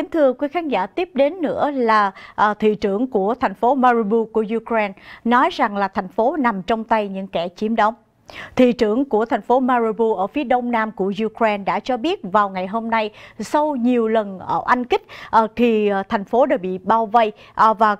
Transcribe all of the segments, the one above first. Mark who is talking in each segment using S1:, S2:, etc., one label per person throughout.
S1: kính thưa quý khán giả, tiếp đến nữa là à, thị trưởng của thành phố Mariupol của Ukraine nói rằng là thành phố nằm trong tay những kẻ chiếm đóng. Thị trưởng của thành phố Mariupol ở phía đông nam của Ukraine đã cho biết vào ngày hôm nay, sau nhiều lần ở à, Anh kích, à, thì à, thành phố đã bị bao vây và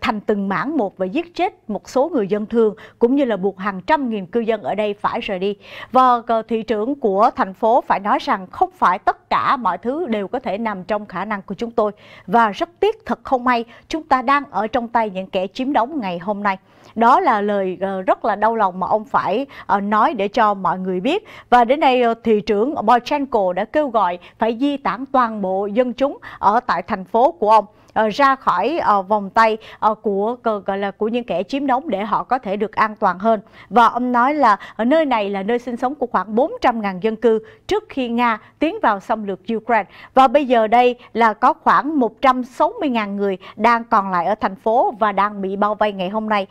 S1: thành từng mảng một và giết chết một số người dân thường, cũng như là buộc hàng trăm nghìn cư dân ở đây phải rời đi. Và thị trưởng của thành phố phải nói rằng không phải tất cả mọi thứ đều có thể nằm trong khả năng của chúng tôi. Và rất tiếc thật không may, chúng ta đang ở trong tay những kẻ chiếm đóng ngày hôm nay. Đó là lời ờ, rất là đau lòng mà ông phải ờ, nói để cho mọi người biết. Và đến nay ờ, thị trưởng Boychenko đã kêu gọi phải di tản toàn bộ dân chúng ở tại thành phố của ông. Ờ, ra khỏi ờ, vòng tay ờ, của gọi là của những kẻ chiếm đóng để họ có thể được an toàn hơn. Và ông nói là ở nơi này là nơi sinh sống của khoảng 400.000 dân cư trước khi Nga tiến vào xâm lược Ukraine. Và bây giờ đây là có khoảng 160.000 người đang còn lại ở thành phố và đang bị bao vây ngày hôm nay.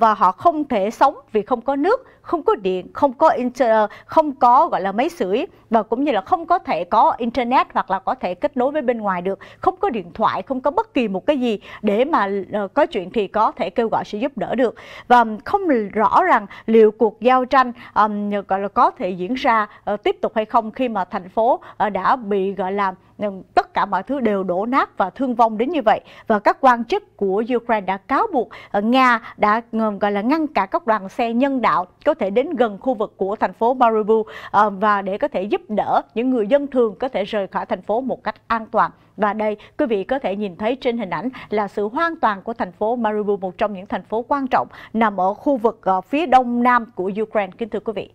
S1: Và họ không thể sống vì không có nước, không có điện, không có internet, không có gọi là máy sưởi và cũng như là không có thể có internet hoặc là có thể kết nối với bên ngoài được, không có điện thoại, không có bất bất kỳ một cái gì để mà ờ, có chuyện thì có thể kêu gọi sự giúp đỡ được và không rõ rằng liệu cuộc giao tranh gọi là có thể diễn ra ờ, tiếp tục hay không khi mà thành phố ờ, đã bị gọi là tất cả mọi thứ đều đổ nát và thương vong đến như vậy và các quan chức của Ukraine đã cáo buộc ờ, Nga đã ờ, gọi là ngăn cả các đoàn xe nhân đạo có thể đến gần khu vực của thành phố Mariupol ờ, và để có thể giúp đỡ những người dân thường có thể rời khỏi thành phố một cách an toàn. Và đây, quý vị có thể nhìn thấy trên hình ảnh là sự hoang toàn của thành phố Mariupol, một trong những thành phố quan trọng nằm ở khu vực phía đông nam của Ukraine. Kính thưa quý vị.